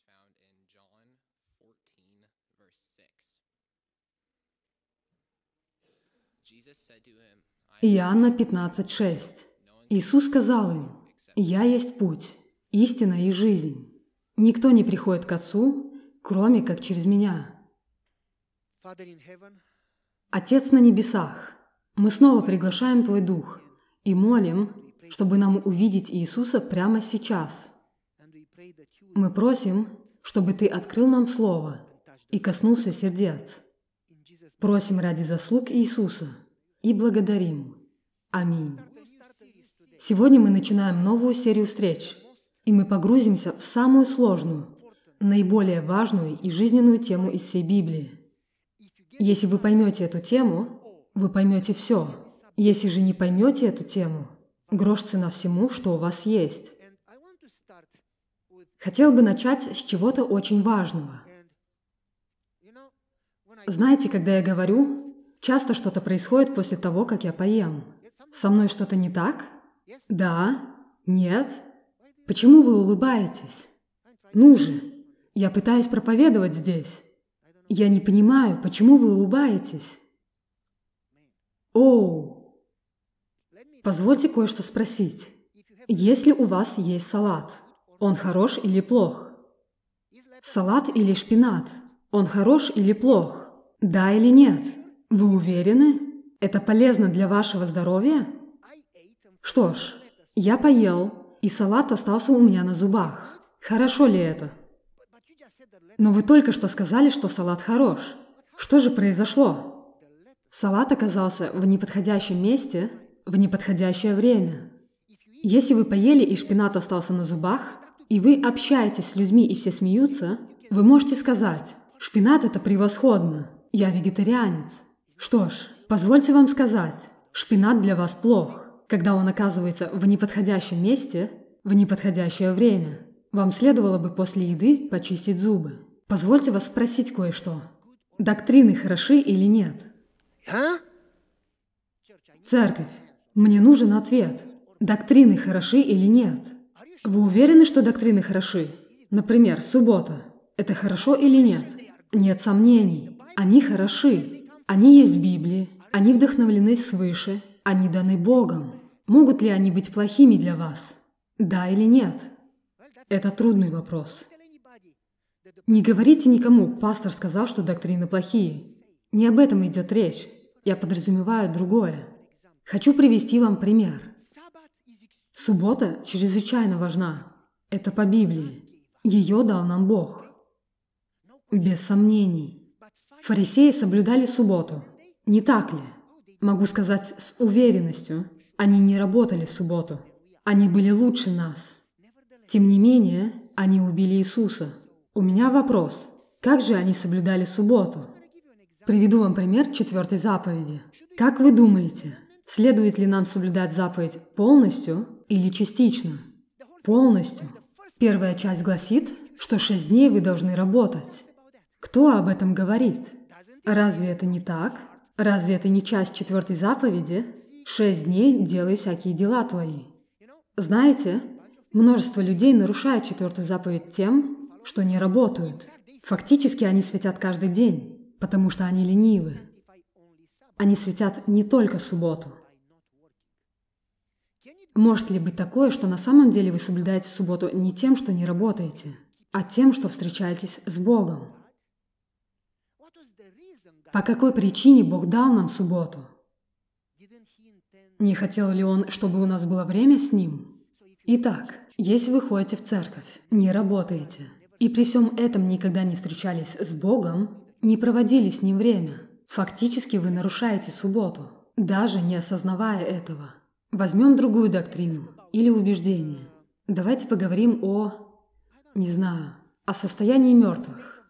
found in John 14, verse 6. Иоанна 15, 6. Иисус сказал им, «Я есть путь, истина и жизнь. Никто не приходит к Отцу, кроме как через Меня». Отец на небесах, мы снова приглашаем Твой Дух и молим, чтобы нам увидеть Иисуса прямо сейчас. Мы просим, чтобы Ты открыл нам Слово и коснулся сердец. Просим ради заслуг Иисуса и благодарим. Аминь. Сегодня мы начинаем новую серию встреч, и мы погрузимся в самую сложную, наиболее важную и жизненную тему из всей Библии. Если вы поймете эту тему, вы поймете все. Если же не поймете эту тему, грош цена всему, что у вас есть. Хотел бы начать с чего-то очень важного. Знаете, когда я говорю, часто что-то происходит после того, как я поем. Со мной что-то не так? Да? Нет? Почему вы улыбаетесь? Ну же, я пытаюсь проповедовать здесь. Я не понимаю, почему вы улыбаетесь? Оу! Позвольте кое-что спросить. Если у вас есть салат – он хорош или плох? Салат или шпинат? Он хорош или плох? Да или нет? Вы уверены? Это полезно для вашего здоровья? Что ж, я поел, и салат остался у меня на зубах. Хорошо ли это? Но вы только что сказали, что салат хорош. Что же произошло? Салат оказался в неподходящем месте в неподходящее время. Если вы поели и шпинат остался на зубах, и вы общаетесь с людьми и все смеются, вы можете сказать «Шпинат – это превосходно, я вегетарианец». Что ж, позвольте вам сказать, шпинат для вас плох, когда он оказывается в неподходящем месте в неподходящее время. Вам следовало бы после еды почистить зубы. Позвольте вас спросить кое-что. Доктрины хороши или нет? А? Церковь, мне нужен ответ. Доктрины хороши или нет? Вы уверены, что доктрины хороши? Например, суббота. Это хорошо или нет? Нет сомнений. Они хороши. Они есть в Библии. Они вдохновлены свыше. Они даны Богом. Могут ли они быть плохими для вас? Да или нет? Это трудный вопрос. Не говорите никому, пастор сказал, что доктрины плохие. Не об этом идет речь. Я подразумеваю другое. Хочу привести вам пример. Суббота чрезвычайно важна. Это по Библии. Ее дал нам Бог. Без сомнений. Фарисеи соблюдали субботу. Не так ли? Могу сказать с уверенностью, они не работали в субботу. Они были лучше нас. Тем не менее, они убили Иисуса. У меня вопрос. Как же они соблюдали субботу? Приведу вам пример четвертой заповеди. Как вы думаете, следует ли нам соблюдать заповедь полностью или частично. Полностью. Первая часть гласит, что шесть дней вы должны работать. Кто об этом говорит? Разве это не так? Разве это не часть четвертой заповеди? Шесть дней делай всякие дела твои. Знаете, множество людей нарушают четвертую заповедь тем, что не работают. Фактически они светят каждый день, потому что они ленивы. Они светят не только субботу. Может ли быть такое, что на самом деле вы соблюдаете субботу не тем, что не работаете, а тем, что встречаетесь с Богом? По какой причине Бог дал нам субботу? Не хотел ли Он, чтобы у нас было время с Ним? Итак, если вы ходите в церковь, не работаете, и при всем этом никогда не встречались с Богом, не проводили с Ним время, фактически вы нарушаете субботу, даже не осознавая этого – Возьмем другую доктрину или убеждение. Давайте поговорим о... не знаю, о состоянии мертвых.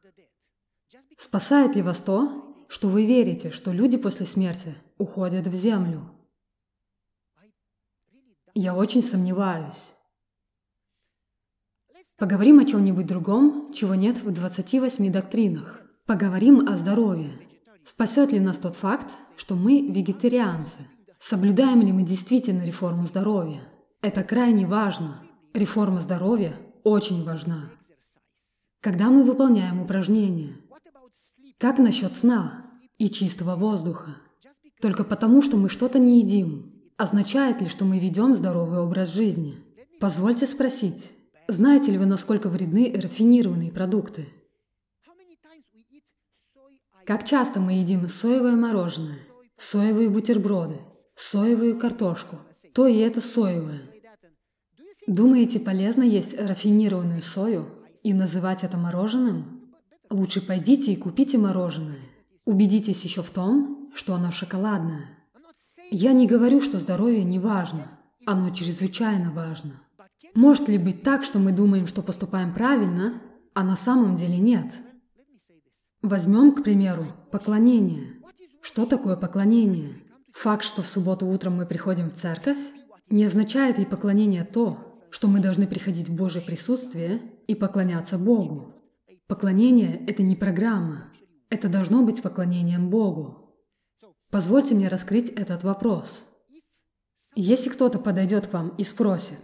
Спасает ли вас то, что вы верите, что люди после смерти уходят в землю? Я очень сомневаюсь. Поговорим о чем-нибудь другом, чего нет в 28 доктринах. Поговорим о здоровье. Спасет ли нас тот факт, что мы вегетарианцы – Соблюдаем ли мы действительно реформу здоровья? Это крайне важно. Реформа здоровья очень важна. Когда мы выполняем упражнения? Как насчет сна и чистого воздуха? Только потому, что мы что-то не едим, означает ли, что мы ведем здоровый образ жизни? Позвольте спросить, знаете ли вы, насколько вредны рафинированные продукты? Как часто мы едим соевое мороженое, соевые бутерброды, соевую картошку. То и это соевое. Думаете, полезно есть рафинированную сою и называть это мороженым? Лучше пойдите и купите мороженое. Убедитесь еще в том, что оно шоколадное. Я не говорю, что здоровье не важно. Оно чрезвычайно важно. Может ли быть так, что мы думаем, что поступаем правильно, а на самом деле нет? Возьмем, к примеру, поклонение. Что такое поклонение? Факт, что в субботу утром мы приходим в церковь, не означает ли поклонение то, что мы должны приходить в Божье присутствие и поклоняться Богу? Поклонение — это не программа. Это должно быть поклонением Богу. Позвольте мне раскрыть этот вопрос. Если кто-то подойдет к вам и спросит,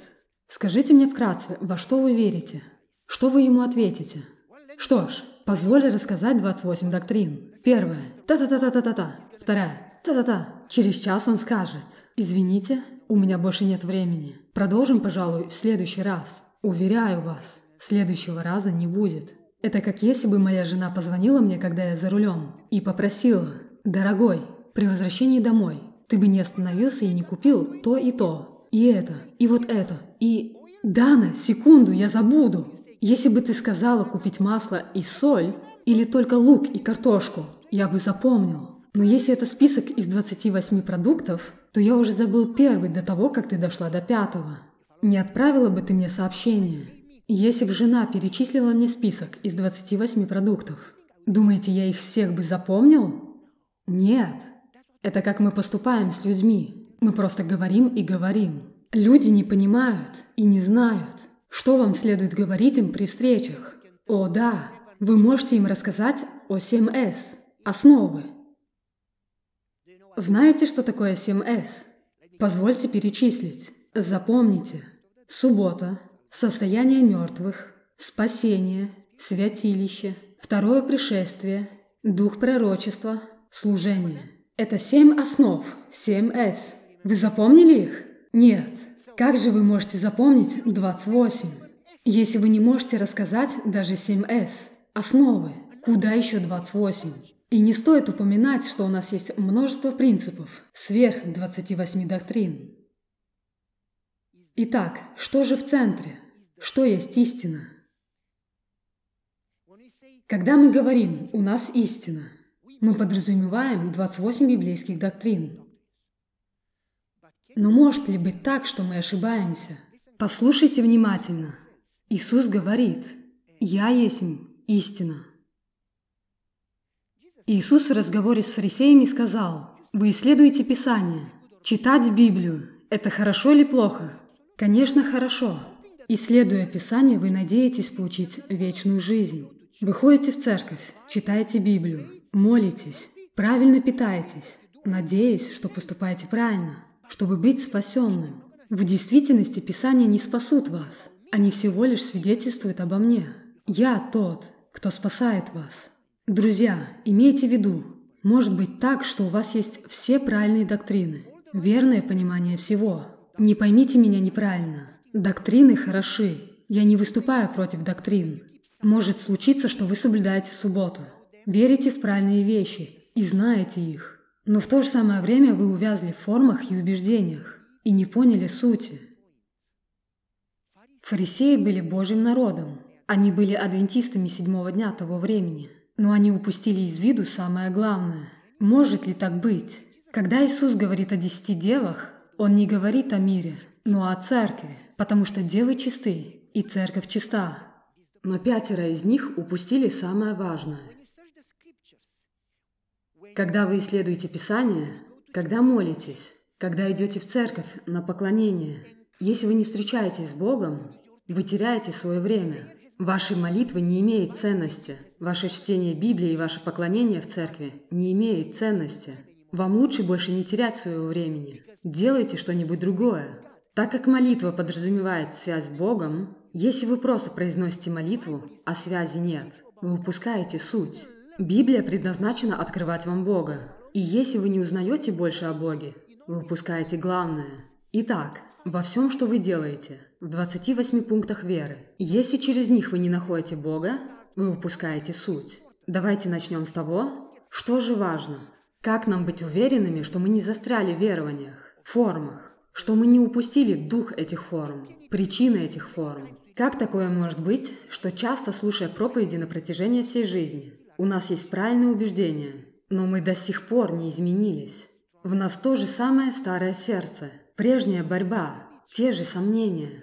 скажите мне вкратце, во что вы верите, что вы ему ответите? Что ж, позволь рассказать 28 доктрин. Первая. Та-та-та-та-та-та. Вторая. «Да-да-да, через час он скажет. Извините, у меня больше нет времени. Продолжим, пожалуй, в следующий раз. Уверяю вас, следующего раза не будет». Это как если бы моя жена позвонила мне, когда я за рулем, и попросила «Дорогой, при возвращении домой ты бы не остановился и не купил то и то, и это, и вот это, и...» «Дана, секунду, я забуду!» Если бы ты сказала купить масло и соль, или только лук и картошку, я бы запомнил. Но если это список из 28 продуктов, то я уже забыл первый до того, как ты дошла до пятого. Не отправила бы ты мне сообщение. Если бы жена перечислила мне список из 28 продуктов, думаете, я их всех бы запомнил? Нет. Это как мы поступаем с людьми. Мы просто говорим и говорим. Люди не понимают и не знают, что вам следует говорить им при встречах. О да, вы можете им рассказать о 7С, основы, знаете, что такое 7С? Позвольте перечислить. Запомните. Суббота, состояние мертвых, спасение, святилище, второе пришествие, дух пророчества, служение. Это семь основ, 7С. Вы запомнили их? Нет. Как же вы можете запомнить 28? Если вы не можете рассказать даже 7С, основы, куда еще 28? И не стоит упоминать, что у нас есть множество принципов, сверх 28 доктрин. Итак, что же в центре? Что есть истина? Когда мы говорим «у нас истина», мы подразумеваем 28 библейских доктрин. Но может ли быть так, что мы ошибаемся? Послушайте внимательно. Иисус говорит «Я есть истина». Иисус в разговоре с фарисеями сказал, «Вы исследуете Писание. Читать Библию – это хорошо или плохо?» Конечно, хорошо. Исследуя Писание, вы надеетесь получить вечную жизнь. Вы ходите в церковь, читаете Библию, молитесь, правильно питаетесь, надеясь, что поступаете правильно, чтобы быть спасенным. В действительности Писание не спасут вас. Они всего лишь свидетельствуют обо мне. Я тот, кто спасает вас. Друзья, имейте в виду, может быть так, что у вас есть все правильные доктрины, верное понимание всего. Не поймите меня неправильно. Доктрины хороши. Я не выступаю против доктрин. Может случиться, что вы соблюдаете субботу, верите в правильные вещи и знаете их. Но в то же самое время вы увязли в формах и убеждениях и не поняли сути. Фарисеи были Божьим народом. Они были адвентистами седьмого дня того времени – но они упустили из виду самое главное. Может ли так быть? Когда Иисус говорит о десяти девах, Он не говорит о мире, но о церкви, потому что девы чисты, и церковь чиста. Но пятеро из них упустили самое важное. Когда вы исследуете Писание, когда молитесь, когда идете в церковь на поклонение, если вы не встречаетесь с Богом, вы теряете свое время. Ваши молитвы не имеют ценности. Ваше чтение Библии и ваше поклонение в церкви не имеют ценности. Вам лучше больше не терять своего времени. Делайте что-нибудь другое. Так как молитва подразумевает связь с Богом, если вы просто произносите молитву, а связи нет, вы упускаете суть. Библия предназначена открывать вам Бога. И если вы не узнаете больше о Боге, вы упускаете главное. Итак, во всем, что вы делаете, в 28 пунктах веры. Если через них вы не находите Бога, вы упускаете суть. Давайте начнем с того, что же важно. Как нам быть уверенными, что мы не застряли в верованиях, формах, что мы не упустили дух этих форм, причины этих форм. Как такое может быть, что часто слушая проповеди на протяжении всей жизни, у нас есть правильные убеждения, но мы до сих пор не изменились. В нас то же самое старое сердце, прежняя борьба, те же сомнения,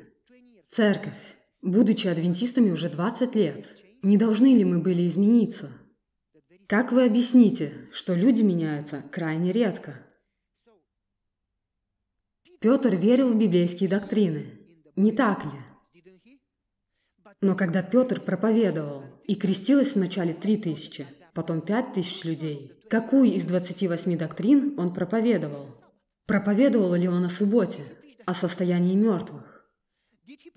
Церковь, будучи адвентистами уже 20 лет, не должны ли мы были измениться? Как вы объясните, что люди меняются крайне редко? Петр верил в библейские доктрины, не так ли? Но когда Петр проповедовал, и крестилось вначале три тысячи, потом пять тысяч людей, какую из 28 доктрин он проповедовал? Проповедовал ли он о субботе, о состоянии мертвых?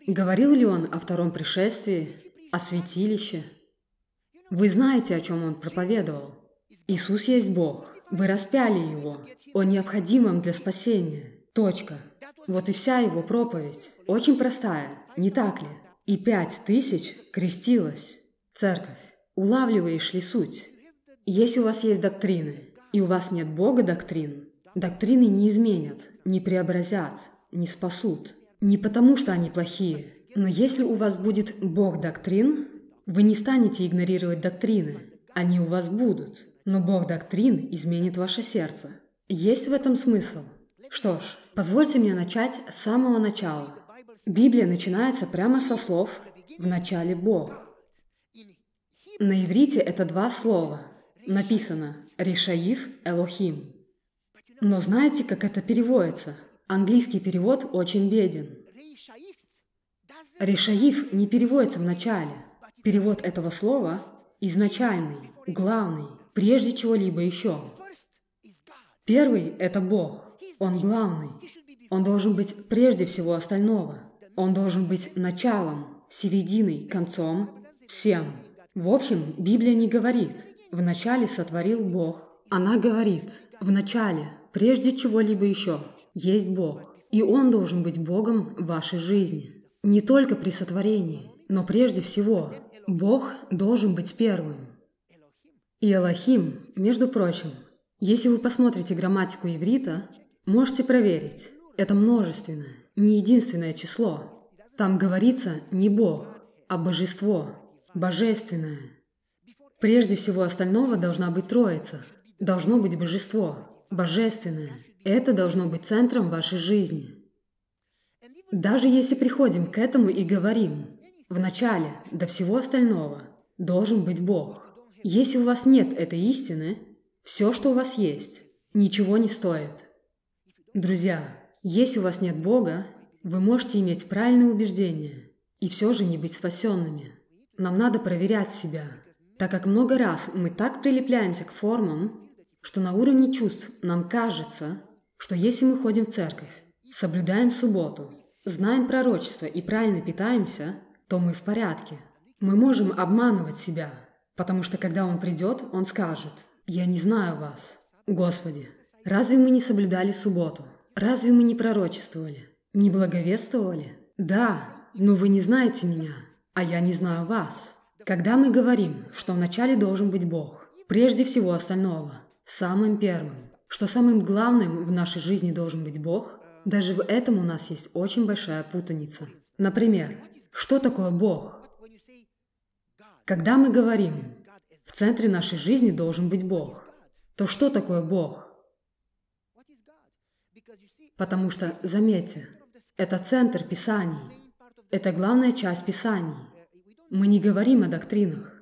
Говорил ли он о втором пришествии, о святилище? Вы знаете, о чем он проповедовал. Иисус есть Бог. Вы распяли Его. Он необходим вам для спасения. Точка. Вот и вся его проповедь. Очень простая, не так ли? И пять тысяч крестилась. Церковь. Улавливаешь ли суть? Если у вас есть доктрины, и у вас нет Бога доктрин, доктрины не изменят, не преобразят, не спасут. Не потому, что они плохие, но если у вас будет Бог доктрин, вы не станете игнорировать доктрины. Они у вас будут. Но Бог доктрин изменит ваше сердце. Есть в этом смысл? Что ж, позвольте мне начать с самого начала. Библия начинается прямо со слов «в начале Бог». На иврите это два слова. Написано «решаив Элохим». Но знаете, как это переводится – Английский перевод очень беден. Решаиф не переводится в начале. Перевод этого слова – изначальный, главный, прежде чего-либо еще. Первый – это Бог. Он главный. Он должен быть прежде всего остального. Он должен быть началом, серединой, концом, всем. В общем, Библия не говорит в начале сотворил Бог». Она говорит в начале, прежде чего-либо еще» есть Бог, и Он должен быть Богом вашей жизни. Не только при сотворении, но прежде всего, Бог должен быть первым. И Элохим, между прочим, если вы посмотрите грамматику иврита, можете проверить, это множественное, не единственное число. Там говорится не Бог, а Божество, Божественное. Прежде всего остального должна быть Троица, должно быть Божество, Божественное – это должно быть центром вашей жизни. Даже если приходим к этому и говорим, в начале, до всего остального, должен быть Бог. Если у вас нет этой истины, все, что у вас есть, ничего не стоит. Друзья, если у вас нет Бога, вы можете иметь правильные убеждения и все же не быть спасенными. Нам надо проверять себя, так как много раз мы так прилепляемся к формам, что на уровне чувств нам кажется, что если мы ходим в церковь, соблюдаем субботу, знаем пророчество и правильно питаемся, то мы в порядке. Мы можем обманывать себя, потому что когда Он придет, Он скажет «Я не знаю вас». Господи, разве мы не соблюдали субботу? Разве мы не пророчествовали? Не благовествовали? Да, но вы не знаете меня, а я не знаю вас. Когда мы говорим, что вначале должен быть Бог, прежде всего остального, самым первым, что самым главным в нашей жизни должен быть Бог, даже в этом у нас есть очень большая путаница. Например, что такое Бог? Когда мы говорим, в центре нашей жизни должен быть Бог, то что такое Бог? Потому что, заметьте, это центр Писаний, это главная часть Писаний. Мы не говорим о доктринах.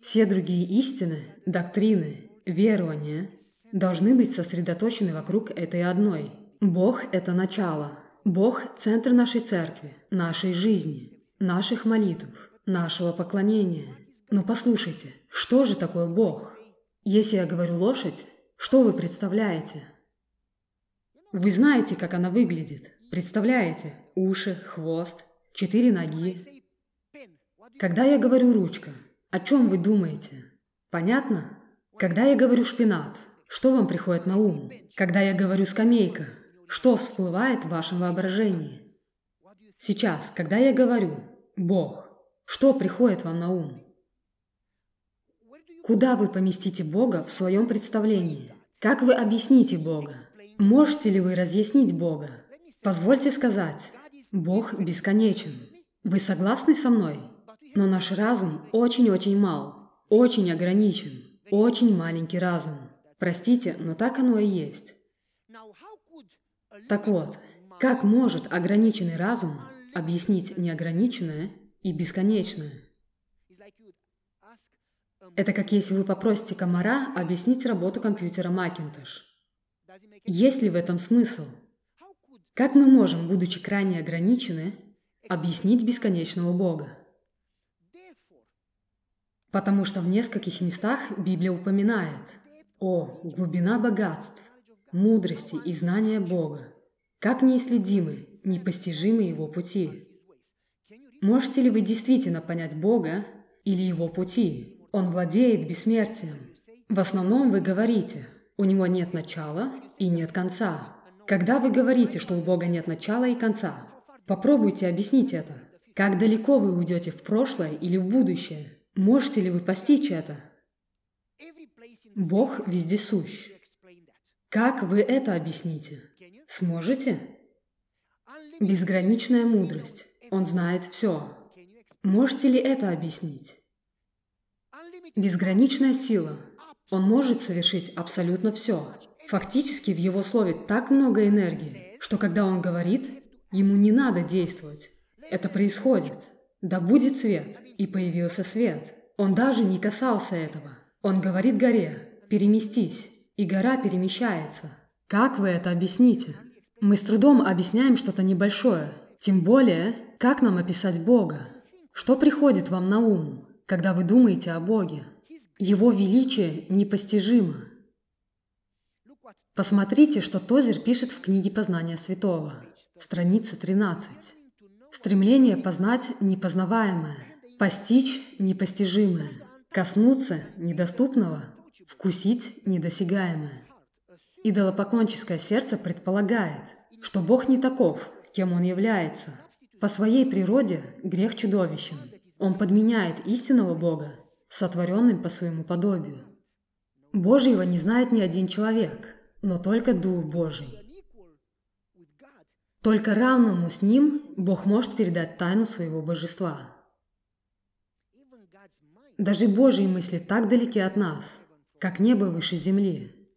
Все другие истины, доктрины верования должны быть сосредоточены вокруг этой одной. Бог – это начало. Бог – центр нашей церкви, нашей жизни, наших молитв, нашего поклонения. Но послушайте, что же такое Бог? Если я говорю «лошадь», что вы представляете? Вы знаете, как она выглядит. Представляете? Уши, хвост, четыре ноги. Когда я говорю «ручка», о чем вы думаете? Понятно? Когда я говорю «шпинат», что вам приходит на ум? Когда я говорю «скамейка», что всплывает в вашем воображении? Сейчас, когда я говорю «Бог», что приходит вам на ум? Куда вы поместите Бога в своем представлении? Как вы объясните Бога? Можете ли вы разъяснить Бога? Позвольте сказать, Бог бесконечен. Вы согласны со мной? Но наш разум очень-очень мал, очень ограничен очень маленький разум. Простите, но так оно и есть. Так вот, как может ограниченный разум объяснить неограниченное и бесконечное? Это как если вы попросите комара объяснить работу компьютера Макинтош. Есть ли в этом смысл? Как мы можем, будучи крайне ограничены, объяснить бесконечного Бога? Потому что в нескольких местах Библия упоминает о глубина богатств, мудрости и знания Бога, как неисследимы, непостижимы Его пути. Можете ли вы действительно понять Бога или Его пути? Он владеет бессмертием. В основном вы говорите, у Него нет начала и нет конца. Когда вы говорите, что у Бога нет начала и конца, попробуйте объяснить это. Как далеко вы уйдете в прошлое или в будущее? Можете ли вы постичь это? Бог вездесущ. Как вы это объясните? Сможете? Безграничная мудрость. Он знает все. Можете ли это объяснить? Безграничная сила. Он может совершить абсолютно все. Фактически в его слове так много энергии, что когда он говорит, ему не надо действовать. Это происходит. Да будет свет. И появился свет. Он даже не касался этого. Он говорит горе, переместись. И гора перемещается. Как вы это объясните? Мы с трудом объясняем что-то небольшое. Тем более, как нам описать Бога? Что приходит вам на ум, когда вы думаете о Боге? Его величие непостижимо. Посмотрите, что Тозер пишет в книге «Познание святого», страница 13. Стремление познать непознаваемое, постичь непостижимое, коснуться недоступного, вкусить недосягаемое. Идолопоклонческое сердце предполагает, что Бог не таков, кем Он является. По своей природе грех чудовищен. Он подменяет истинного Бога, сотворенным по своему подобию. Божьего не знает ни один человек, но только Дух Божий. Только равному с ним Бог может передать тайну своего божества. Даже Божьи мысли так далеки от нас, как небо выше земли.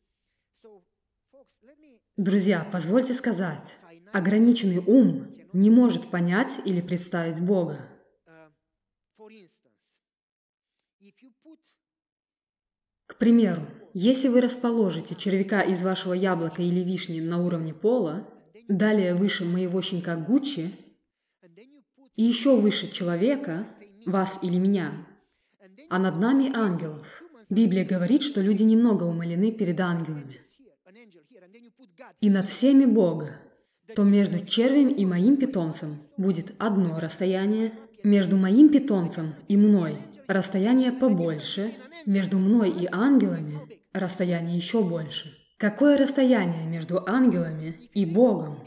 Друзья, позвольте сказать, ограниченный ум не может понять или представить Бога. К примеру, если вы расположите червяка из вашего яблока или вишни на уровне пола, далее выше моего щенка Гуччи, и еще выше человека, вас или меня, а над нами ангелов. Библия говорит, что люди немного умолены перед ангелами. И над всеми Бога, то между червем и моим питомцем будет одно расстояние, между моим питомцем и мной расстояние побольше, между мной и ангелами расстояние еще больше. Какое расстояние между ангелами и Богом?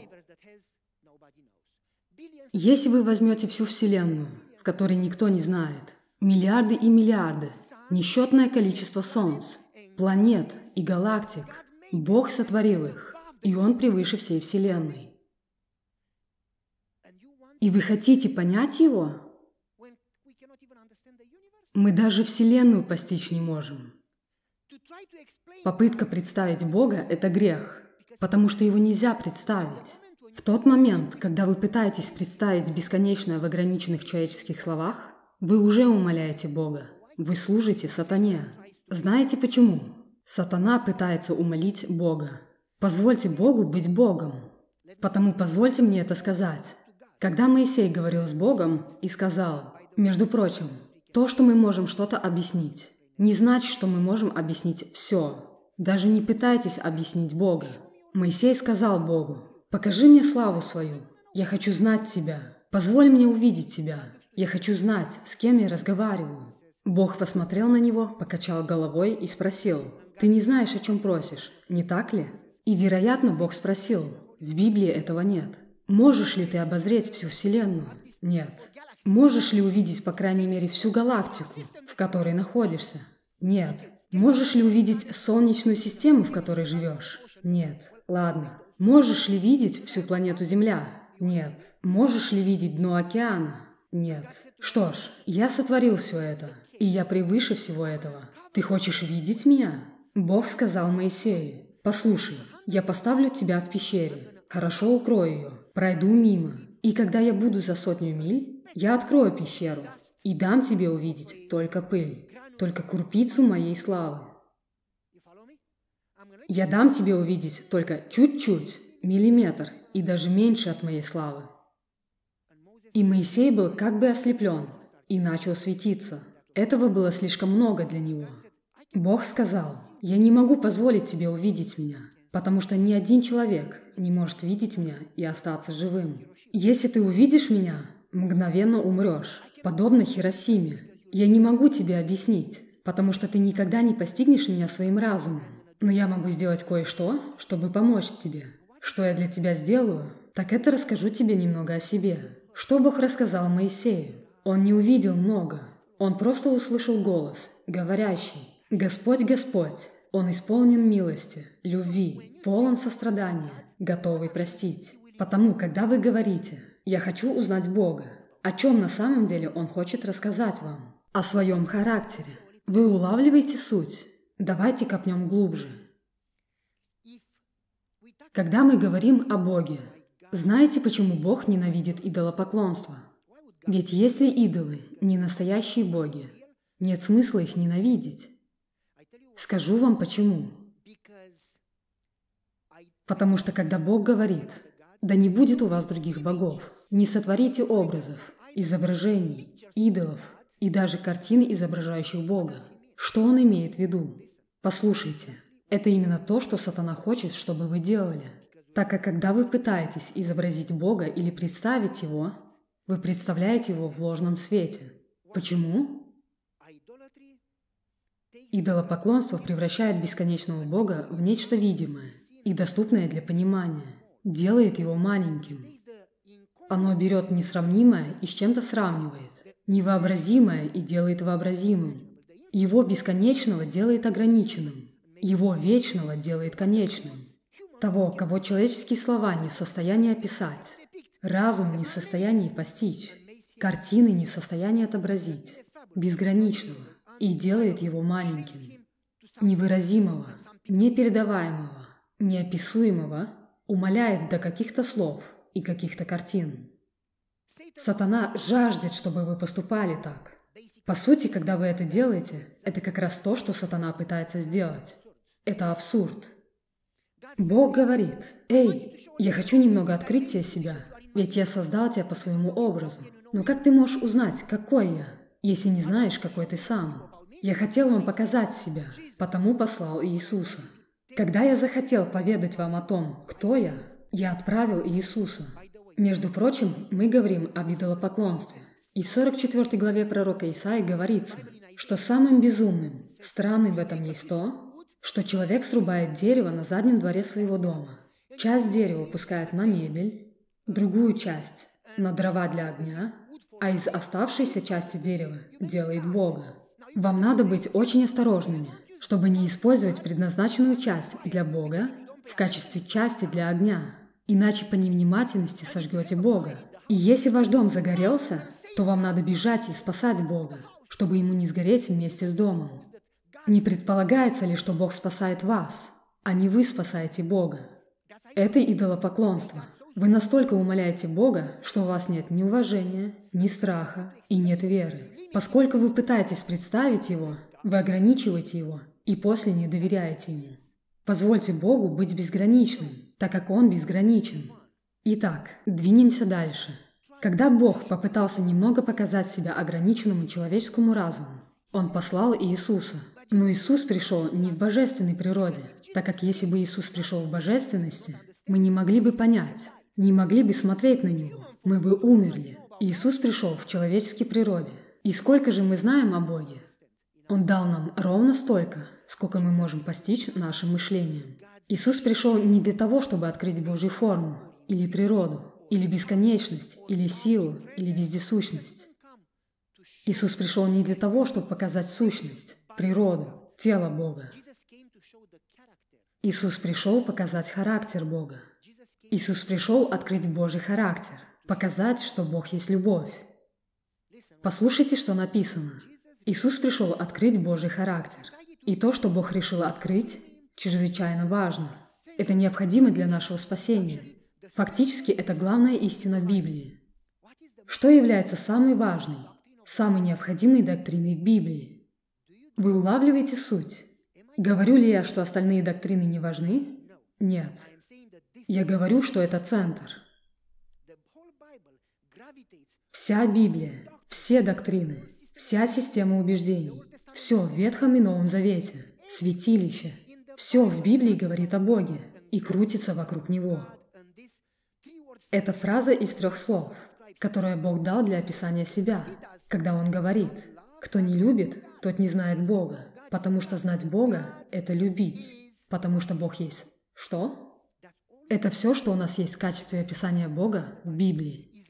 Если вы возьмете всю Вселенную, в которой никто не знает, миллиарды и миллиарды, несчетное количество солнц, планет и галактик, Бог сотворил их, и Он превыше всей Вселенной. И вы хотите понять Его? Мы даже Вселенную постичь не можем. Попытка представить Бога – это грех, потому что его нельзя представить. В тот момент, когда вы пытаетесь представить бесконечное в ограниченных человеческих словах, вы уже умоляете Бога. Вы служите сатане. Знаете почему? Сатана пытается умолить Бога. Позвольте Богу быть Богом. Потому позвольте мне это сказать. Когда Моисей говорил с Богом и сказал, между прочим, то, что мы можем что-то объяснить, не значит, что мы можем объяснить все. Даже не пытайтесь объяснить Богу. Моисей сказал Богу, «Покажи мне славу свою. Я хочу знать Тебя. Позволь мне увидеть Тебя. Я хочу знать, с кем я разговариваю». Бог посмотрел на него, покачал головой и спросил, «Ты не знаешь, о чем просишь, не так ли?» И, вероятно, Бог спросил, «В Библии этого нет. Можешь ли ты обозреть всю Вселенную?» «Нет». «Можешь ли увидеть, по крайней мере, всю галактику, в которой находишься?» Нет. Можешь ли увидеть солнечную систему, в которой живешь? Нет. Ладно. Можешь ли видеть всю планету Земля? Нет. Можешь ли видеть дно океана? Нет. Что ж, я сотворил все это, и я превыше всего этого. Ты хочешь видеть меня? Бог сказал Моисею, послушай, я поставлю тебя в пещере, хорошо укрою ее, пройду мимо, и когда я буду за сотню миль, я открою пещеру и дам тебе увидеть только пыль только крупицу моей славы. Я дам тебе увидеть только чуть-чуть, миллиметр и даже меньше от моей славы. И Моисей был как бы ослеплен и начал светиться. Этого было слишком много для него. Бог сказал, «Я не могу позволить тебе увидеть меня, потому что ни один человек не может видеть меня и остаться живым. Если ты увидишь меня, мгновенно умрешь, подобно Хиросиме, я не могу тебе объяснить, потому что ты никогда не постигнешь меня своим разумом. Но я могу сделать кое-что, чтобы помочь тебе. Что я для тебя сделаю, так это расскажу тебе немного о себе. Что Бог рассказал Моисею? Он не увидел много. Он просто услышал голос, говорящий «Господь, Господь, Он исполнен милости, любви, полон сострадания, готовый простить». Потому, когда вы говорите «Я хочу узнать Бога», о чем на самом деле Он хочет рассказать вам? о своем характере. Вы улавливаете суть? Давайте копнем глубже. Когда мы говорим о Боге, знаете, почему Бог ненавидит идолопоклонство? Ведь если идолы не настоящие боги, нет смысла их ненавидеть. Скажу вам почему. Потому что когда Бог говорит, да не будет у вас других богов, не сотворите образов, изображений, идолов, и даже картины, изображающих Бога. Что он имеет в виду? Послушайте, это именно то, что сатана хочет, чтобы вы делали. Так как когда вы пытаетесь изобразить Бога или представить Его, вы представляете Его в ложном свете. Почему? Идолопоклонство превращает бесконечного Бога в нечто видимое и доступное для понимания, делает его маленьким. Оно берет несравнимое и с чем-то сравнивает невообразимое и делает вообразимым. Его бесконечного делает ограниченным. Его вечного делает конечным. Того, кого человеческие слова не в состоянии описать, разум не в состоянии постичь, картины не в состоянии отобразить, безграничного, и делает его маленьким, невыразимого, непередаваемого, неописуемого, умоляет до каких-то слов и каких-то картин. Сатана жаждет, чтобы вы поступали так. По сути, когда вы это делаете, это как раз то, что сатана пытается сделать. Это абсурд. Бог говорит, «Эй, я хочу немного открыть тебе себя, ведь я создал тебя по своему образу. Но как ты можешь узнать, какой я, если не знаешь, какой ты сам? Я хотел вам показать себя, потому послал Иисуса. Когда я захотел поведать вам о том, кто я, я отправил Иисуса. Между прочим, мы говорим об идолопоклонстве. И в 44 главе пророка Исаи говорится, что самым безумным, странным в этом есть то, что человек срубает дерево на заднем дворе своего дома. Часть дерева пускает на мебель, другую часть – на дрова для огня, а из оставшейся части дерева делает Бога. Вам надо быть очень осторожными, чтобы не использовать предназначенную часть для Бога в качестве части для огня – иначе по невнимательности сожгете Бога. И если ваш дом загорелся, то вам надо бежать и спасать Бога, чтобы ему не сгореть вместе с домом. Не предполагается ли, что Бог спасает вас, а не вы спасаете Бога? Это идолопоклонство. Вы настолько умоляете Бога, что у вас нет ни уважения, ни страха и нет веры. Поскольку вы пытаетесь представить Его, вы ограничиваете Его и после не доверяете Ему. Позвольте Богу быть безграничным – так как он безграничен. Итак, двинемся дальше. Когда Бог попытался немного показать себя ограниченному человеческому разуму, Он послал Иисуса. Но Иисус пришел не в божественной природе, так как если бы Иисус пришел в божественности, мы не могли бы понять, не могли бы смотреть на Него, мы бы умерли. Иисус пришел в человеческой природе. И сколько же мы знаем о Боге? Он дал нам ровно столько, сколько мы можем постичь нашим мышлением. Иисус пришел не для того, чтобы открыть Божью форму, или природу, или бесконечность, или силу, или вездесущность. Иисус пришел не для того, чтобы показать сущность, природу, тело Бога. Иисус пришел показать характер Бога. Иисус пришел открыть Божий характер, показать, что Бог есть любовь. Послушайте, что написано. Иисус пришел открыть Божий характер. И то, что Бог решил открыть, чрезвычайно важно. Это необходимо для нашего спасения. Фактически, это главная истина Библии. Что является самой важной, самой необходимой доктриной Библии? Вы улавливаете суть? Говорю ли я, что остальные доктрины не важны? Нет. Я говорю, что это центр. Вся Библия, все доктрины, вся система убеждений, все в Ветхом и Новом Завете, святилище, все в Библии говорит о Боге и крутится вокруг Него. Это фраза из трех слов, которую Бог дал для описания себя, когда Он говорит, «Кто не любит, тот не знает Бога, потому что знать Бога – это любить, потому что Бог есть». Что? Это все, что у нас есть в качестве описания Бога в Библии.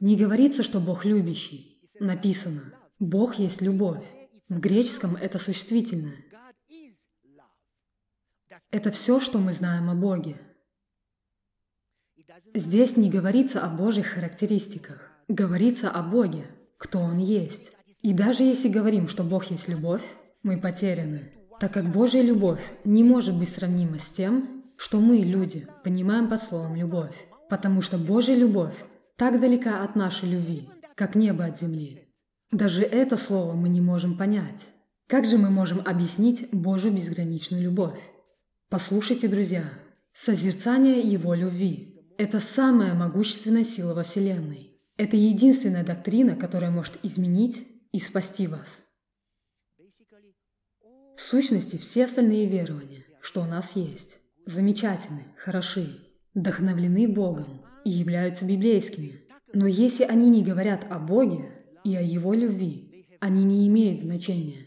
Не говорится, что Бог любящий. Написано, Бог есть любовь. В греческом это существительное. Это все, что мы знаем о Боге. Здесь не говорится о Божьих характеристиках. Говорится о Боге, кто Он есть. И даже если говорим, что Бог есть любовь, мы потеряны, так как Божья любовь не может быть сравнима с тем, что мы, люди, понимаем под словом «любовь», потому что Божья любовь так далека от нашей любви, как небо от земли. Даже это слово мы не можем понять. Как же мы можем объяснить Божью безграничную любовь? Послушайте, друзья, созерцание его любви – это самая могущественная сила во Вселенной. Это единственная доктрина, которая может изменить и спасти вас. В сущности, все остальные верования, что у нас есть, замечательны, хороши, вдохновлены Богом и являются библейскими. Но если они не говорят о Боге и о Его любви, они не имеют значения.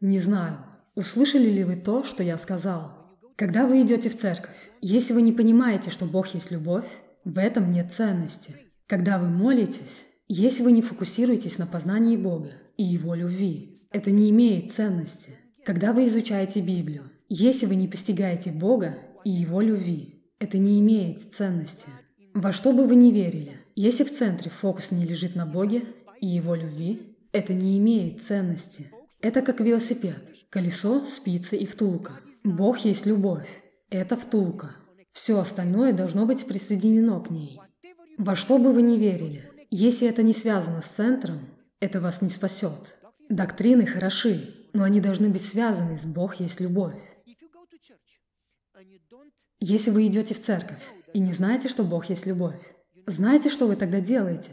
Не знаю, услышали ли вы то, что я сказал, когда вы идете в церковь, если вы не понимаете, что Бог есть любовь, в этом нет ценности. Когда вы молитесь, если вы не фокусируетесь на познании Бога и Его любви, это не имеет ценности. Когда вы изучаете Библию, если вы не постигаете Бога и Его любви, это не имеет ценности. Во что бы вы ни верили, если в центре фокус не лежит на Боге и Его любви, это не имеет ценности. Это как велосипед, колесо, спицы и втулка. Бог есть любовь. Это втулка. Все остальное должно быть присоединено к ней. Во что бы вы ни верили, если это не связано с центром, это вас не спасет. Доктрины хороши, но они должны быть связаны с «Бог есть любовь». Если вы идете в церковь и не знаете, что Бог есть любовь, знаете, что вы тогда делаете?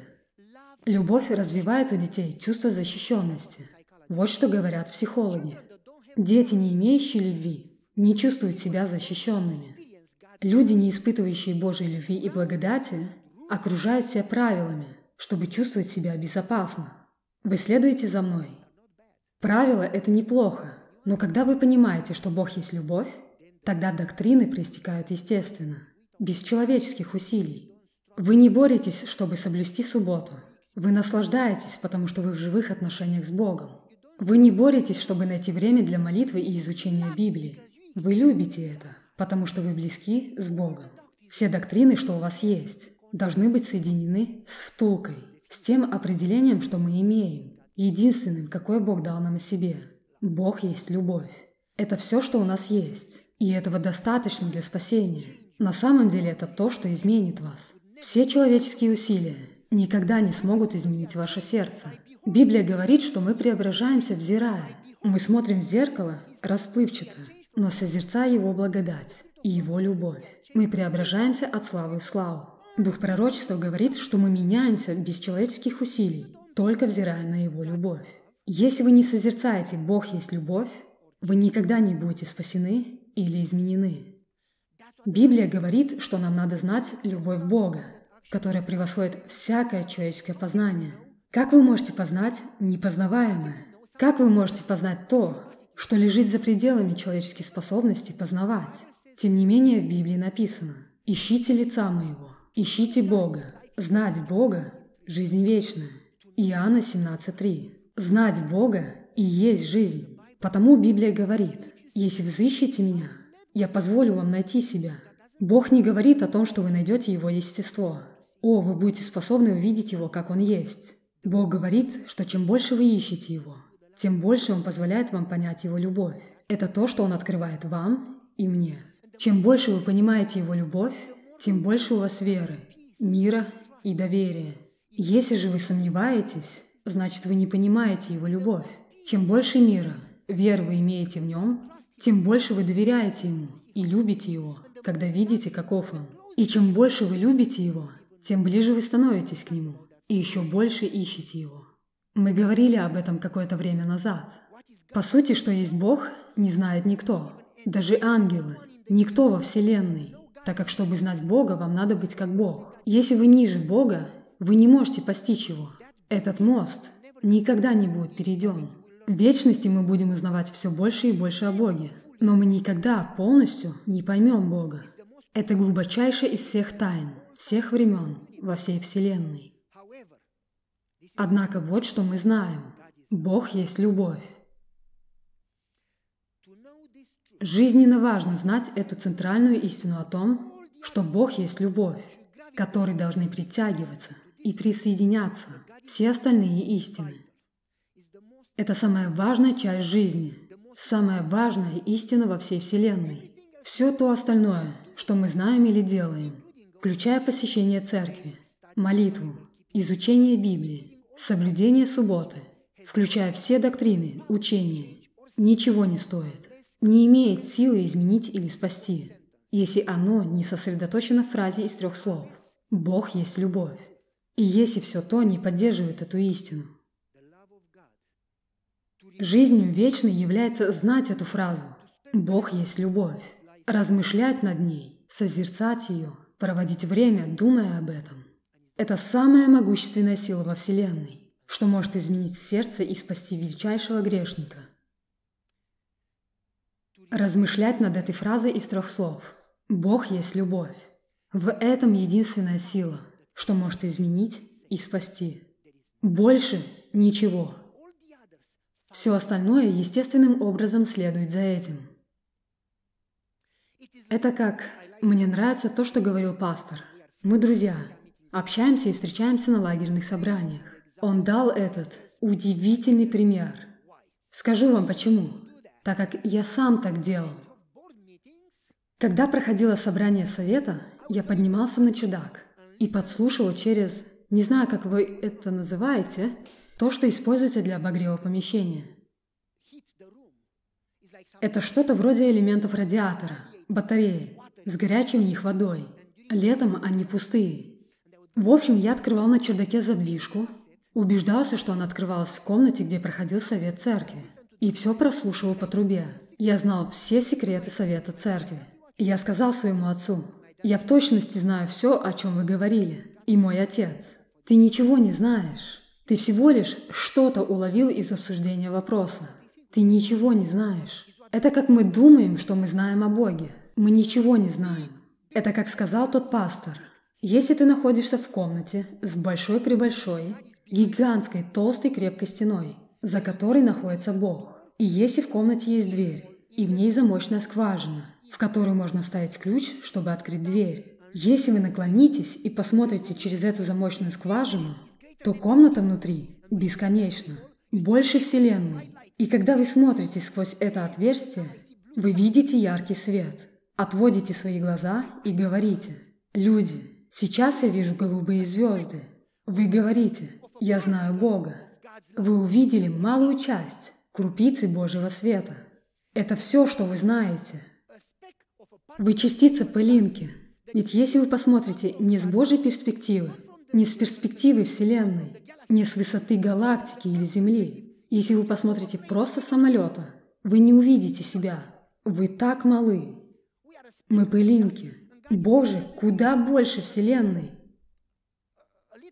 Любовь развивает у детей чувство защищенности. Вот что говорят психологи. Дети, не имеющие любви, не чувствуют себя защищенными. Люди, не испытывающие Божьей любви и благодати, окружают себя правилами, чтобы чувствовать себя безопасно. Вы следуете за мной? Правила это неплохо, но когда вы понимаете, что Бог есть любовь, тогда доктрины проистекают естественно, без человеческих усилий. Вы не боретесь, чтобы соблюсти субботу. Вы наслаждаетесь, потому что вы в живых отношениях с Богом. Вы не боретесь, чтобы найти время для молитвы и изучения Библии. Вы любите это, потому что вы близки с Богом. Все доктрины, что у вас есть, должны быть соединены с втулкой, с тем определением, что мы имеем, единственным, какой Бог дал нам о себе. Бог есть любовь. Это все, что у нас есть. И этого достаточно для спасения. На самом деле это то, что изменит вас. Все человеческие усилия никогда не смогут изменить ваше сердце. Библия говорит, что мы преображаемся, взирая. Мы смотрим в зеркало расплывчато, но созерцая Его благодать и Его любовь. Мы преображаемся от славы в славу. Дух пророчества говорит, что мы меняемся без человеческих усилий, только взирая на Его любовь. Если вы не созерцаете «Бог есть любовь», вы никогда не будете спасены или изменены. Библия говорит, что нам надо знать любовь Бога, которая превосходит всякое человеческое познание. Как вы можете познать непознаваемое? Как вы можете познать то, что лежит за пределами человеческих способностей познавать. Тем не менее, в Библии написано «Ищите лица моего, ищите Бога, знать Бога – жизнь вечная». Иоанна 17.3 «Знать Бога и есть жизнь». Потому Библия говорит «Если взыщите меня, я позволю вам найти себя». Бог не говорит о том, что вы найдете его естество. О, вы будете способны увидеть его, как он есть. Бог говорит, что чем больше вы ищете его – тем больше он позволяет вам понять его любовь. Это то, что он открывает вам и мне. Чем больше вы понимаете его любовь, тем больше у вас веры, мира и доверия. Если же вы сомневаетесь, значит вы не понимаете его любовь. Чем больше мира, веры вы имеете в нем, тем больше вы доверяете ему и любите его, когда видите, каков он. И чем больше вы любите его, тем ближе вы становитесь к нему и еще больше ищете его. Мы говорили об этом какое-то время назад. По сути, что есть Бог, не знает никто. Даже ангелы. Никто во Вселенной. Так как, чтобы знать Бога, вам надо быть как Бог. Если вы ниже Бога, вы не можете постичь Его. Этот мост никогда не будет перейден. В вечности мы будем узнавать все больше и больше о Боге. Но мы никогда полностью не поймем Бога. Это глубочайшее из всех тайн, всех времен, во всей Вселенной. Однако вот что мы знаем. Бог есть любовь. Жизненно важно знать эту центральную истину о том, что Бог есть любовь, которой должны притягиваться и присоединяться все остальные истины. Это самая важная часть жизни, самая важная истина во всей Вселенной. Все то остальное, что мы знаем или делаем, включая посещение церкви, молитву, изучение Библии, Соблюдение субботы, включая все доктрины, учения, ничего не стоит, не имеет силы изменить или спасти, если оно не сосредоточено в фразе из трех слов «Бог есть любовь», и если все то не поддерживает эту истину. Жизнью вечной является знать эту фразу «Бог есть любовь», размышлять над ней, созерцать ее, проводить время, думая об этом. Это самая могущественная сила во Вселенной, что может изменить сердце и спасти величайшего грешника. Размышлять над этой фразой из трех слов. Бог есть любовь. В этом единственная сила, что может изменить и спасти. Больше ничего. Все остальное естественным образом следует за этим. Это как... Мне нравится то, что говорил пастор. Мы друзья общаемся и встречаемся на лагерных собраниях. Он дал этот удивительный пример. Скажу вам почему. Так как я сам так делал. Когда проходило собрание совета, я поднимался на чудак и подслушивал через, не знаю, как вы это называете, то, что используется для обогрева помещения. Это что-то вроде элементов радиатора, батареи, с горячим них водой. Летом они пустые, в общем, я открывал на чердаке задвижку, убеждался, что она открывалась в комнате, где проходил совет церкви, и все прослушивал по трубе. Я знал все секреты совета церкви. Я сказал своему отцу, «Я в точности знаю все, о чем вы говорили, и мой отец. Ты ничего не знаешь. Ты всего лишь что-то уловил из обсуждения вопроса. Ты ничего не знаешь. Это как мы думаем, что мы знаем о Боге. Мы ничего не знаем. Это как сказал тот пастор – если ты находишься в комнате с большой при большой, гигантской толстой крепкой стеной, за которой находится Бог, и если в комнате есть дверь, и в ней замочная скважина, в которую можно вставить ключ, чтобы открыть дверь, если вы наклонитесь и посмотрите через эту замочную скважину, то комната внутри бесконечна, больше Вселенной. И когда вы смотрите сквозь это отверстие, вы видите яркий свет, отводите свои глаза и говорите «Люди, Сейчас я вижу голубые звезды. Вы говорите, я знаю Бога. Вы увидели малую часть, крупицы Божьего света. Это все, что вы знаете. Вы частица пылинки. Ведь если вы посмотрите не с Божьей перспективы, не с перспективы Вселенной, не с высоты галактики или Земли, если вы посмотрите просто с самолета, вы не увидите себя. Вы так малы. Мы пылинки. Боже, куда больше Вселенной.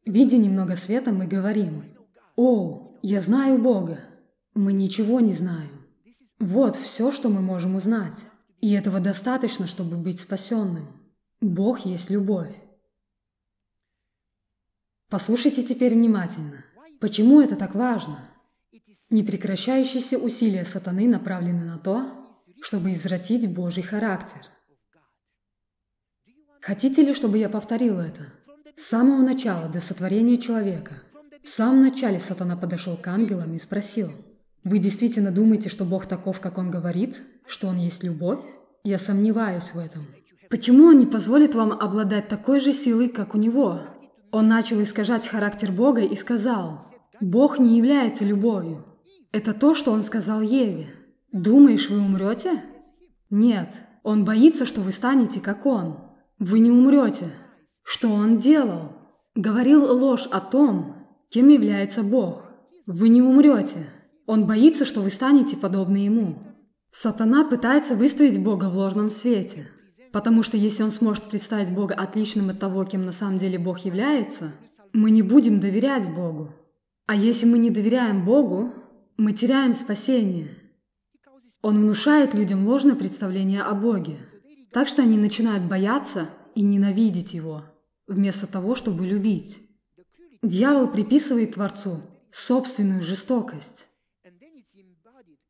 Видя немного света, мы говорим, «О, я знаю Бога». Мы ничего не знаем. Вот все, что мы можем узнать. И этого достаточно, чтобы быть спасенным. Бог есть любовь. Послушайте теперь внимательно. Почему это так важно? Непрекращающиеся усилия сатаны направлены на то, чтобы извратить Божий характер – Хотите ли, чтобы я повторил это? С самого начала до сотворения человека. В самом начале сатана подошел к ангелам и спросил, «Вы действительно думаете, что Бог таков, как Он говорит? Что Он есть любовь? Я сомневаюсь в этом. Почему Он не позволит вам обладать такой же силой, как у Него?» Он начал искажать характер Бога и сказал, «Бог не является любовью». Это то, что Он сказал Еве. «Думаешь, вы умрете?» Нет, Он боится, что вы станете как Он. «Вы не умрете!» Что он делал? Говорил ложь о том, кем является Бог. Вы не умрете. Он боится, что вы станете подобны ему. Сатана пытается выставить Бога в ложном свете, потому что если он сможет представить Бога отличным от того, кем на самом деле Бог является, мы не будем доверять Богу. А если мы не доверяем Богу, мы теряем спасение. Он внушает людям ложное представление о Боге. Так что они начинают бояться и ненавидеть его, вместо того, чтобы любить. Дьявол приписывает Творцу собственную жестокость.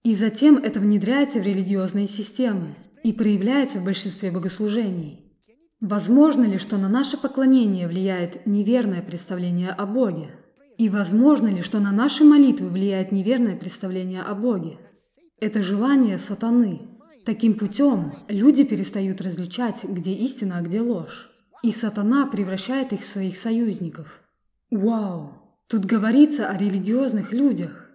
И затем это внедряется в религиозные системы и проявляется в большинстве богослужений. Возможно ли, что на наше поклонение влияет неверное представление о Боге? И возможно ли, что на наши молитвы влияет неверное представление о Боге? Это желание сатаны, Таким путем люди перестают различать, где истина, а где ложь. И сатана превращает их в своих союзников. Вау! Тут говорится о религиозных людях.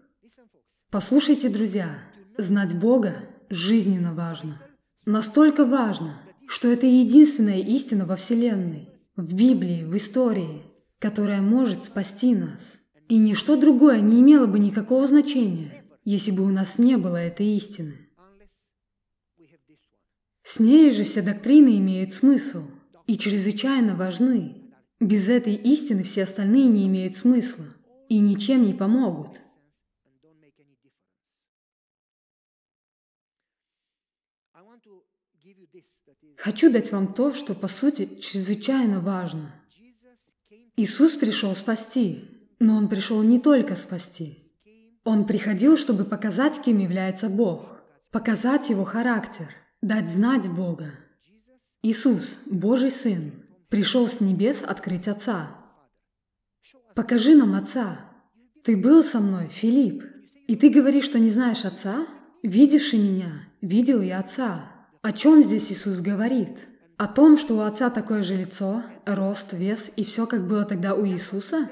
Послушайте, друзья, знать Бога жизненно важно. Настолько важно, что это единственная истина во Вселенной, в Библии, в истории, которая может спасти нас. И ничто другое не имело бы никакого значения, если бы у нас не было этой истины. С ней же все доктрины имеют смысл и чрезвычайно важны. Без этой истины все остальные не имеют смысла и ничем не помогут. Хочу дать вам то, что по сути чрезвычайно важно. Иисус пришел спасти, но Он пришел не только спасти. Он приходил, чтобы показать, кем является Бог, показать Его характер – Дать знать Бога. Иисус, Божий Сын, пришел с небес открыть Отца. Покажи нам Отца. Ты был со мной, Филипп, и ты говоришь, что не знаешь Отца? Видевший меня, видел и Отца. О чем здесь Иисус говорит? О том, что у Отца такое же лицо, рост, вес и все, как было тогда у Иисуса?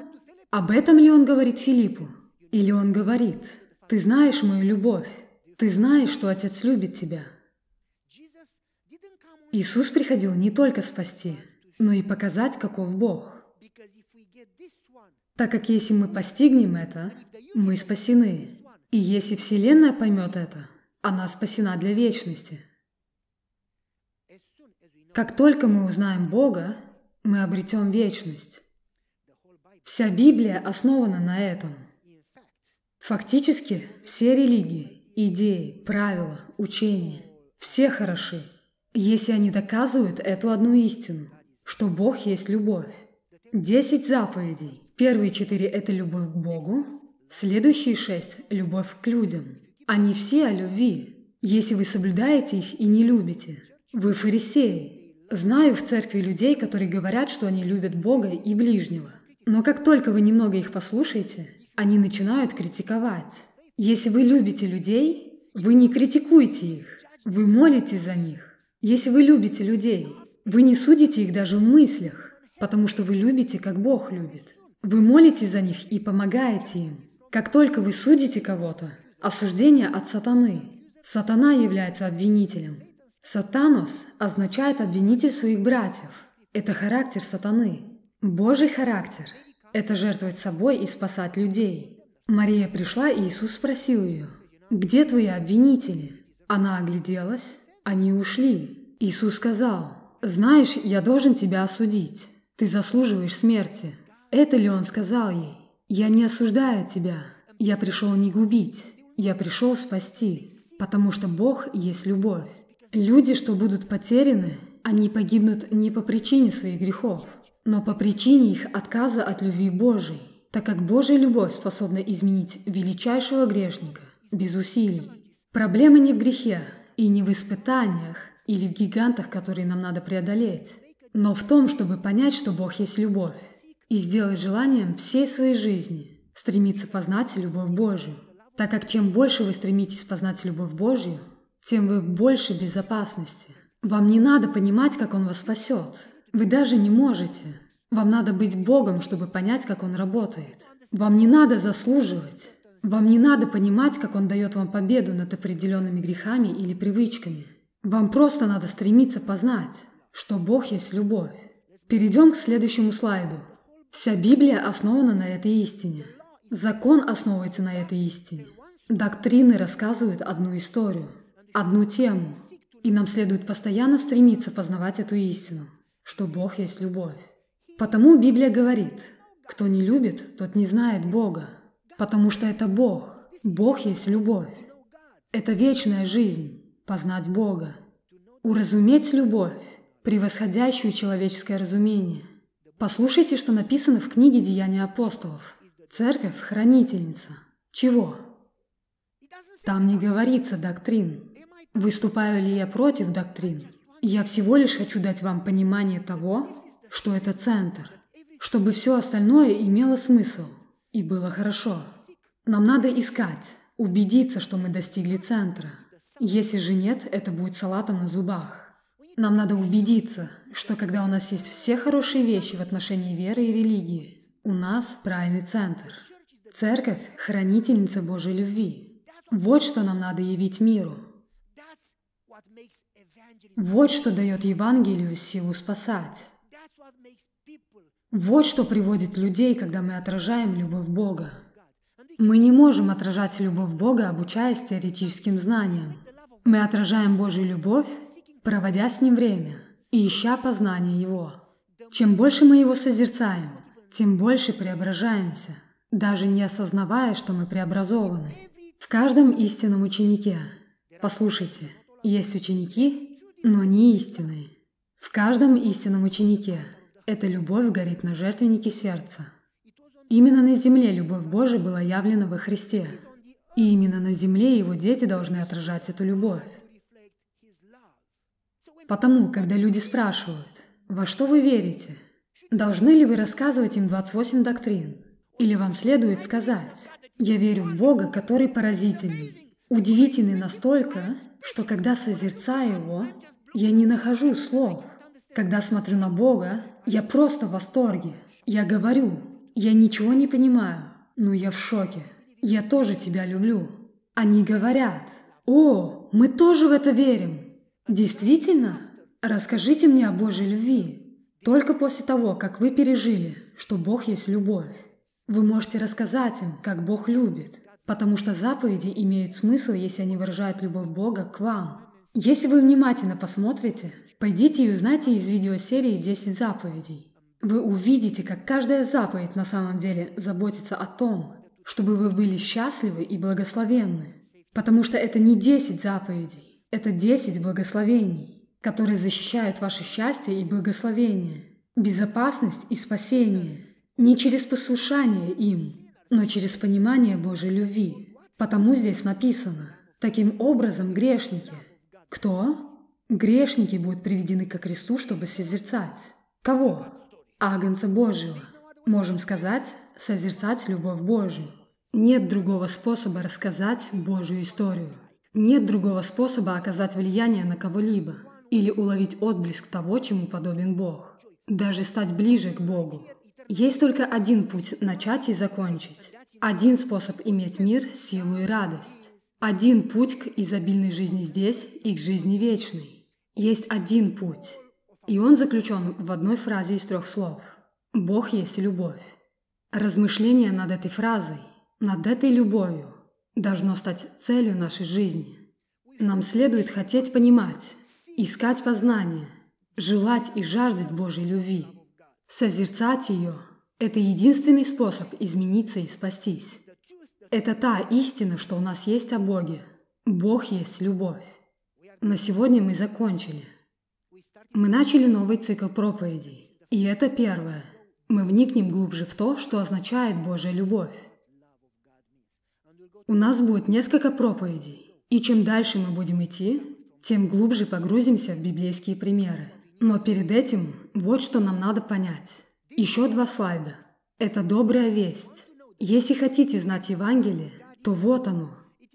Об этом ли Он говорит Филиппу? Или Он говорит, «Ты знаешь мою любовь, ты знаешь, что Отец любит тебя, Иисус приходил не только спасти, но и показать, каков Бог. Так как если мы постигнем это, мы спасены. И если Вселенная поймет это, она спасена для вечности. Как только мы узнаем Бога, мы обретем вечность. Вся Библия основана на этом. Фактически все религии, идеи, правила, учения, все хороши, если они доказывают эту одну истину, что Бог есть любовь. Десять заповедей. Первые четыре – это любовь к Богу, следующие шесть – любовь к людям. Они все о любви. Если вы соблюдаете их и не любите, вы фарисеи. Знаю в церкви людей, которые говорят, что они любят Бога и ближнего. Но как только вы немного их послушаете, они начинают критиковать. Если вы любите людей, вы не критикуете их, вы молитесь за них. Если вы любите людей, вы не судите их даже в мыслях, потому что вы любите, как Бог любит. Вы молитесь за них и помогаете им. Как только вы судите кого-то, осуждение от сатаны. Сатана является обвинителем. Сатанос означает обвинитель своих братьев. Это характер сатаны. Божий характер – это жертвовать собой и спасать людей. Мария пришла, и Иисус спросил ее, «Где твои обвинители?» Она огляделась, они ушли. Иисус сказал, «Знаешь, я должен тебя осудить. Ты заслуживаешь смерти». Это ли он сказал ей? «Я не осуждаю тебя. Я пришел не губить. Я пришел спасти, потому что Бог есть любовь». Люди, что будут потеряны, они погибнут не по причине своих грехов, но по причине их отказа от любви Божией, так как Божья любовь способна изменить величайшего грешника без усилий. Проблема не в грехе, и не в испытаниях или в гигантах, которые нам надо преодолеть, но в том, чтобы понять, что Бог есть любовь, и сделать желанием всей своей жизни стремиться познать любовь Божию, Так как чем больше вы стремитесь познать любовь Божью, тем вы в большей безопасности. Вам не надо понимать, как Он вас спасет. Вы даже не можете. Вам надо быть Богом, чтобы понять, как Он работает. Вам не надо заслуживать. Вам не надо понимать, как он дает вам победу над определенными грехами или привычками. Вам просто надо стремиться познать, что Бог есть любовь. Перейдем к следующему слайду. Вся Библия основана на этой истине. Закон основывается на этой истине. Доктрины рассказывают одну историю, одну тему. И нам следует постоянно стремиться познавать эту истину, что Бог есть любовь. Потому Библия говорит, кто не любит, тот не знает Бога, Потому что это Бог. Бог есть любовь. Это вечная жизнь – познать Бога. Уразуметь любовь, превосходящую человеческое разумение. Послушайте, что написано в книге «Деяния апостолов». Церковь – хранительница. Чего? Там не говорится доктрин. Выступаю ли я против доктрин? Я всего лишь хочу дать вам понимание того, что это центр, чтобы все остальное имело смысл – и было хорошо. Нам надо искать, убедиться, что мы достигли центра. Если же нет, это будет салатом на зубах. Нам надо убедиться, что когда у нас есть все хорошие вещи в отношении веры и религии, у нас правильный центр. Церковь – хранительница Божьей любви. Вот что нам надо явить миру. Вот что дает Евангелию силу спасать. Вот что приводит людей, когда мы отражаем любовь Бога. Мы не можем отражать любовь Бога, обучаясь теоретическим знаниям. Мы отражаем Божью любовь, проводя с Ним время и ища познания Его. Чем больше мы Его созерцаем, тем больше преображаемся, даже не осознавая, что мы преобразованы. В каждом истинном ученике, послушайте, есть ученики, но не истинные. В каждом истинном ученике – эта любовь горит на жертвеннике сердца. Именно на земле любовь Божия была явлена во Христе. И именно на земле его дети должны отражать эту любовь. Потому, когда люди спрашивают, во что вы верите, должны ли вы рассказывать им 28 доктрин, или вам следует сказать, я верю в Бога, который поразительный, удивительный настолько, что когда созерцаю его, я не нахожу слов, когда смотрю на Бога, я просто в восторге. Я говорю, я ничего не понимаю, но я в шоке. Я тоже тебя люблю. Они говорят, о, мы тоже в это верим. Действительно? Расскажите мне о Божьей любви. Только после того, как вы пережили, что Бог есть любовь, вы можете рассказать им, как Бог любит, потому что заповеди имеют смысл, если они выражают любовь Бога к вам. Если вы внимательно посмотрите, пойдите и узнайте из видеосерии 10 заповедей. Вы увидите, как каждая заповедь на самом деле заботится о том, чтобы вы были счастливы и благословенны. Потому что это не 10 заповедей, это 10 благословений, которые защищают ваше счастье и благословение, безопасность и спасение. Не через послушание им, но через понимание Божьей любви. Потому здесь написано, таким образом грешники – кто? Грешники будут приведены к кресту, чтобы созерцать. Кого? Агнца Божьего. Можем сказать, созерцать любовь Божью. Нет другого способа рассказать Божью историю. Нет другого способа оказать влияние на кого-либо или уловить отблеск того, чему подобен Бог. Даже стать ближе к Богу. Есть только один путь начать и закончить. Один способ иметь мир, силу и радость. Один путь к изобильной жизни здесь и к жизни вечной. Есть один путь, и он заключен в одной фразе из трех слов. «Бог есть любовь». Размышление над этой фразой, над этой любовью должно стать целью нашей жизни. Нам следует хотеть понимать, искать познание, желать и жаждать Божьей любви. Созерцать ее – это единственный способ измениться и спастись. Это та истина, что у нас есть о Боге. Бог есть любовь. На сегодня мы закончили. Мы начали новый цикл проповедей. И это первое. Мы вникнем глубже в то, что означает Божья любовь. У нас будет несколько проповедей. И чем дальше мы будем идти, тем глубже погрузимся в библейские примеры. Но перед этим вот что нам надо понять. Еще два слайда. Это добрая весть. Если хотите знать Евангелие, то вот оно.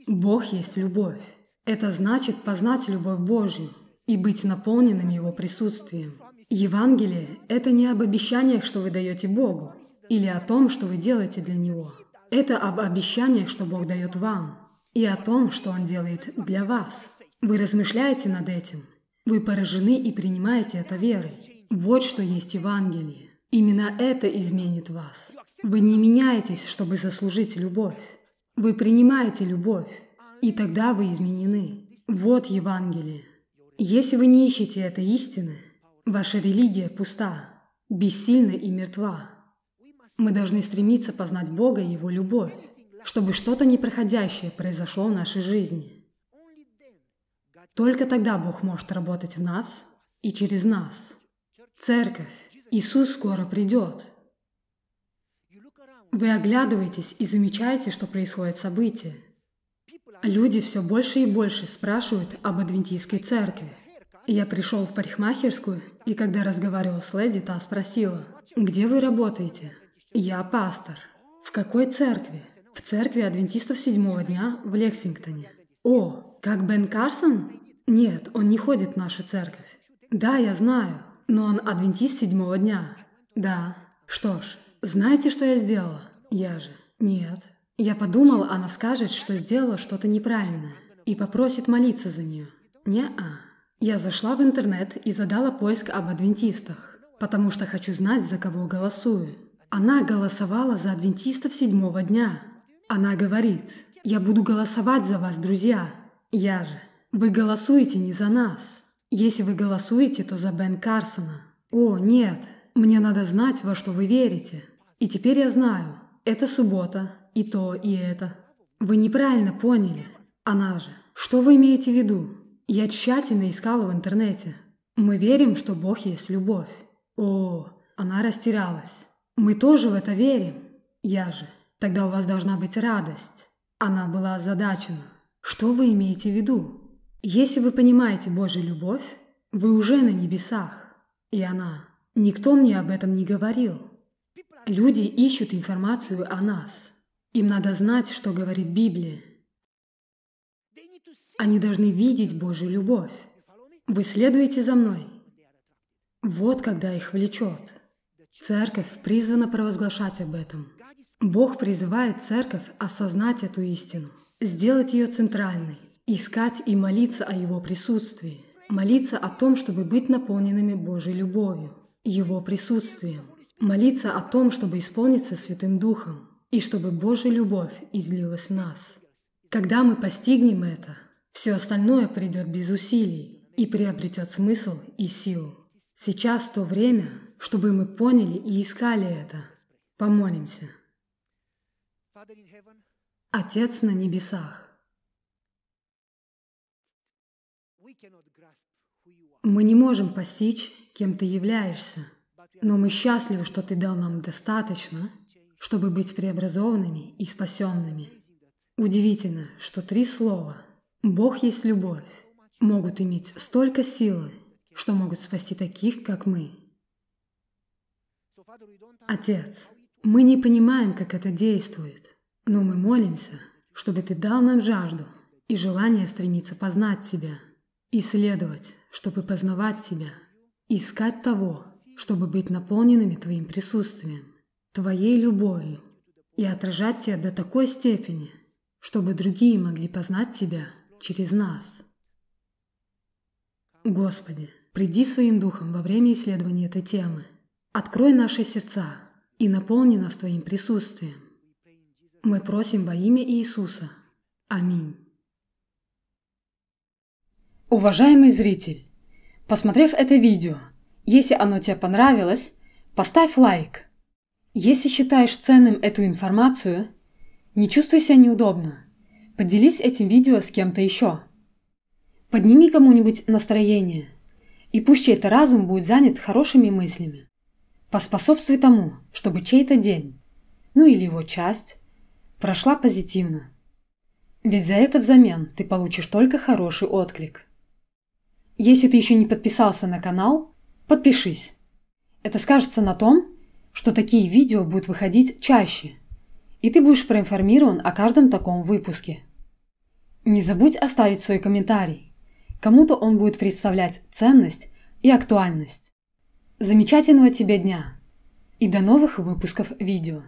Бог есть любовь. Это значит познать любовь Божью и быть наполненным Его присутствием. Евангелие – это не об обещаниях, что вы даете Богу, или о том, что вы делаете для Него. Это об обещаниях, что Бог дает вам, и о том, что Он делает для вас. Вы размышляете над этим. Вы поражены и принимаете это верой. Вот что есть Евангелие. Именно это изменит вас. Вы не меняетесь, чтобы заслужить любовь. Вы принимаете любовь, и тогда вы изменены. Вот Евангелие. Если вы не ищете этой истины, ваша религия пуста, бессильна и мертва. Мы должны стремиться познать Бога и Его любовь, чтобы что-то непроходящее произошло в нашей жизни. Только тогда Бог может работать в нас и через нас. Церковь, Иисус скоро придет – вы оглядываетесь и замечаете, что происходит событие. Люди все больше и больше спрашивают об адвентийской церкви. Я пришел в парикмахерскую, и когда разговаривал с леди, та спросила, «Где вы работаете?» «Я пастор». «В какой церкви?» «В церкви адвентистов седьмого дня в Лексингтоне». «О, как Бен Карсон?» «Нет, он не ходит в нашу церковь». «Да, я знаю, но он адвентист седьмого дня». «Да». «Что ж, знаете, что я сделала? Я же. Нет. Я подумала, она скажет, что сделала что-то неправильное и попросит молиться за нее. Не-а. Я зашла в интернет и задала поиск об адвентистах, потому что хочу знать, за кого голосую. Она голосовала за адвентистов седьмого дня. Она говорит, я буду голосовать за вас, друзья. Я же. Вы голосуете не за нас. Если вы голосуете, то за Бен Карсона. О, нет, мне надо знать, во что вы верите. И теперь я знаю, это суббота, и то, и это. Вы неправильно поняли. Она же. Что вы имеете в виду? Я тщательно искала в интернете. Мы верим, что Бог есть любовь. О, она растерялась. Мы тоже в это верим. Я же. Тогда у вас должна быть радость. Она была озадачена. Что вы имеете в виду? Если вы понимаете Божью любовь, вы уже на небесах. И она. Никто мне об этом не говорил. Люди ищут информацию о нас. Им надо знать, что говорит Библия. Они должны видеть Божью любовь. Вы следуете за мной. Вот когда их влечет. Церковь призвана провозглашать об этом. Бог призывает церковь осознать эту истину, сделать ее центральной, искать и молиться о Его присутствии, молиться о том, чтобы быть наполненными Божьей любовью, Его присутствием. Молиться о том, чтобы исполниться Святым Духом, и чтобы Божья любовь излилась в нас. Когда мы постигнем это, все остальное придет без усилий и приобретет смысл и силу. Сейчас то время, чтобы мы поняли и искали это. Помолимся. Отец на небесах, мы не можем постичь, кем ты являешься – но мы счастливы, что Ты дал нам достаточно, чтобы быть преобразованными и спасенными. Удивительно, что три слова «Бог есть любовь» могут иметь столько силы, что могут спасти таких, как мы. Отец, мы не понимаем, как это действует, но мы молимся, чтобы Ты дал нам жажду и желание стремиться познать Тебя, исследовать, чтобы познавать Тебя, искать того, чтобы быть наполненными Твоим присутствием, Твоей любовью и отражать Тебя до такой степени, чтобы другие могли познать Тебя через нас. Господи, приди своим духом во время исследования этой темы. Открой наши сердца и наполни нас Твоим присутствием. Мы просим во имя Иисуса. Аминь. Уважаемый зритель, посмотрев это видео, если оно тебе понравилось, поставь лайк. Если считаешь ценным эту информацию, не чувствуй себя неудобно. Поделись этим видео с кем-то еще. Подними кому-нибудь настроение, и пусть чей-то разум будет занят хорошими мыслями. Поспособствуй тому, чтобы чей-то день, ну или его часть, прошла позитивно. Ведь за это взамен ты получишь только хороший отклик. Если ты еще не подписался на канал, Подпишись. Это скажется на том, что такие видео будут выходить чаще, и ты будешь проинформирован о каждом таком выпуске. Не забудь оставить свой комментарий. Кому-то он будет представлять ценность и актуальность. Замечательного тебе дня и до новых выпусков видео.